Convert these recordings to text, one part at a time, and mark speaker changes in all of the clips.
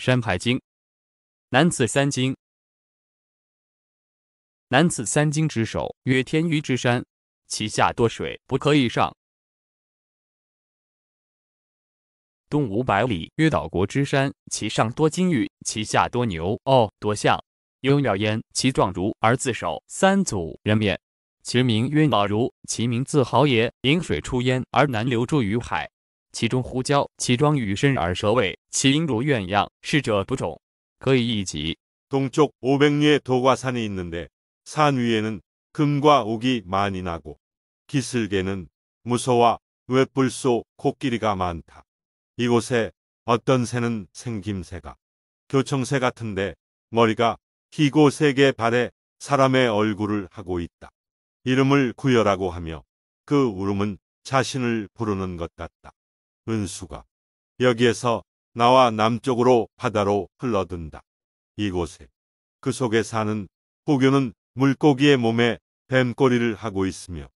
Speaker 1: 山海经，南次三经，南次三经之首，曰天隅之山，其下多水，不可以上。东五百里，曰岛国之山，其上多金玉，其下多牛、哦，多象，有鸟焉，其状如而自首，三祖人面，其名曰老如，其名自豪也。临水出焉，而南流注于海。其中胡椒其状与身而舌味其音如鸳鸯是者不种可以 이지. 동쪽 500리의 도과산이 있는데 산 위에는 금과 옥이 많이 나고 기슭에는 무소와 외뿔소 코끼리가 많다. 이곳에 어떤 새는 생김새가 교청새 같은데 머리가 기고 세개 발에 사람의 얼굴을 하고 있다. 이름을 구여라고 하며 그 울음은 자신을 부르는 것 같다. 은수가 여기에서 나와 남쪽으로 바다로 흘러든다. 이곳에 그 속에 사는 후교는 물고기의 몸에 뱀꼬리를 하고 있으며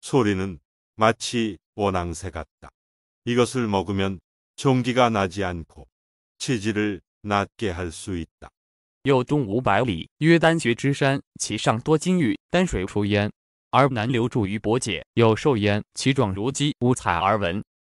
Speaker 1: 소리는 마치 원앙새 같다. 이것을 먹으면 종기가 나지 않고 치질을 낫게 할 수 있다. 右东五百里，约丹穴之山，其上多金玉，丹水出焉，而南流注于伯解，有兽焉，其状如鸡，五彩而纹，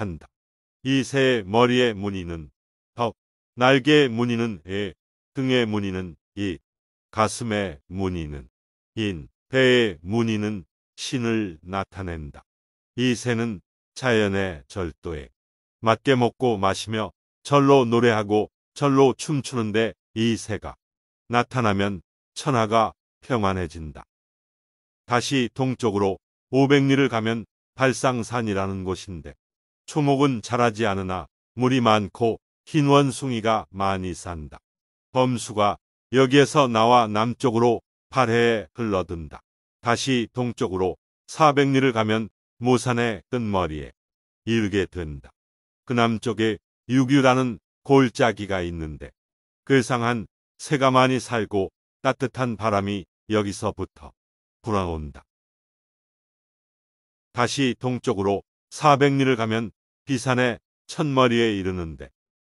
Speaker 1: 한다. 이 새의 머리의 무늬는 턱, 날개의 무늬는 에, 등의 무늬는 이, 가슴의 무늬는 인, 배의 무늬는 신을 나타낸다. 이 새는 자연의 절도에 맞게 먹고 마시며 절로 노래하고 절로 춤추는데 이 새가 나타나면 천하가 평안해진다. 다시 동쪽으로 500리를 가면 발상산이라는 곳인데 초목은 자라지 않으나 물이 많고 흰 원숭이가 많이 산다. 범수가 여기에서 나와 남쪽으로 8해에 흘러든다. 다시 동쪽으로 400리를 가면 모산의 끝머리에 이르게 된다. 그 남쪽에 유라는 골짜기가 있는데 그 상한 새가 많이 살고 따뜻한 바람이 여기서부터 불어온다. 다시 동쪽으로 400리를 가면 비산의첫머리에 이르는데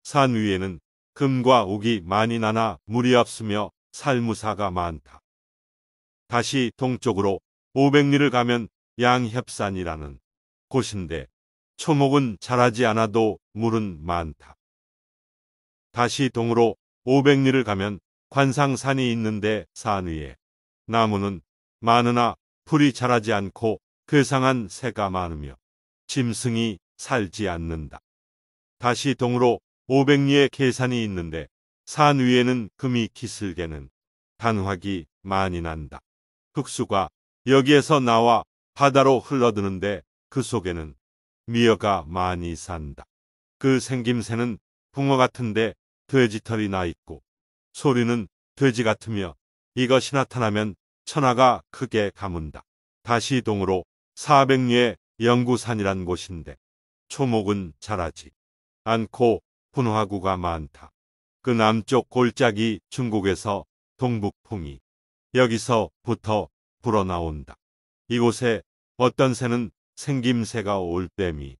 Speaker 1: 산 위에는 금과 옥이 많이 나나 물이 없으며 살무사가 많다. 다시 동쪽으로 500리를 가면 양협산이라는 곳인데 초목은 자라지 않아도 물은 많다. 다시 동으로 500리를 가면 관상산이 있는데 산 위에 나무는 많으나 풀이 자라지 않고 괴상한 새가 많으며 짐승이 살지 않는다. 다시 동으로 500리의 계산이 있는데 산 위에는 금이 기슬게는 단화기 많이 난다. 흙수가 여기에서 나와 바다로 흘러드는데 그 속에는 미어가 많이 산다. 그 생김새는 붕어 같은데 돼지털이 나 있고 소리는 돼지 같으며 이것이 나타나면 천하가 크게 가문다. 다시 동으로 400리의 영구산이란 곳인데 초목은 자라지 않고 분화구가 많다. 그 남쪽 골짜기 중국에서 동북풍이 여기서부터 불어나온다. 이곳에 어떤 새는 생김새가 올때미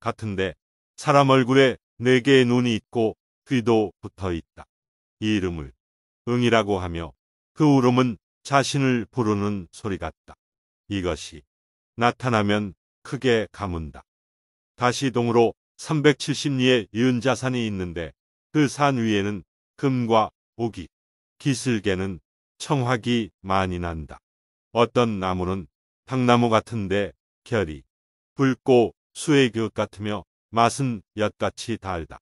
Speaker 1: 같은데 사람 얼굴에 네 개의 눈이 있고 귀도 붙어 있다. 이 이름을 응이라고 하며 그 울음은 자신을 부르는 소리 같다. 이것이 나타나면 크게 가문다. 다시동으로 370리의 이은자산이 있는데 그 산 위에는 금과 오기, 기슬개는 청화기 많이 난다. 어떤 나무는 당나무 같은데 결이 붉고 수의 귿 같으며 맛은 엿같이 달다.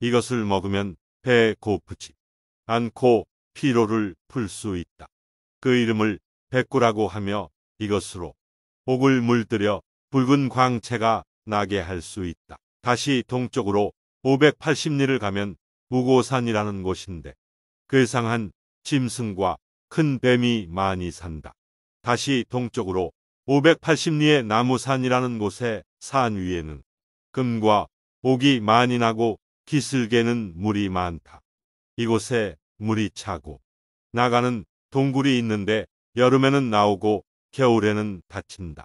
Speaker 1: 이것을 먹으면 배에 고프지 않고 피로를 풀 수 있다. 그 이름을 백구라고 하며 이것으로 옥을 물들여 붉은 광채가 나게 할 수 있다. 다시 동쪽으로 580리를 가면 우고산이라는 곳인데 괴상한 그 짐승과 큰 뱀이 많이 산다. 다시 동쪽으로 580리의 나무산이라는 곳의 산 위에는 금과 옥이 많이 나고 기슭에는 물이 많다. 이곳에 물이 차고 나가는 동굴이 있는데 여름에는 나오고 겨울에는 닫힌다.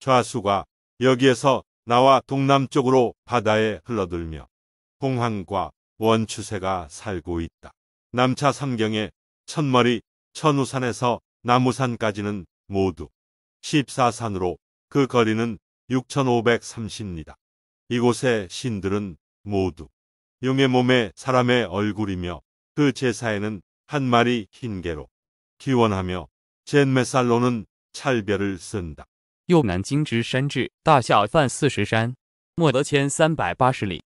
Speaker 1: 좌수가 여기에서 나와 동남쪽으로 바다에 흘러들며 홍항과 원추세가 살고 있다. 남차 삼경의 천머리 천우산에서 나무산까지는 모두 14산으로 그 거리는 6530리다. 이곳의 신들은 모두 용의 몸에 사람의 얼굴이며 그 제사에는 한 마리 흰 개로 기원하며 젠메살로는찰별을 쓴다. 又南京之山志，大夏范四十山，莫得千三百八十里。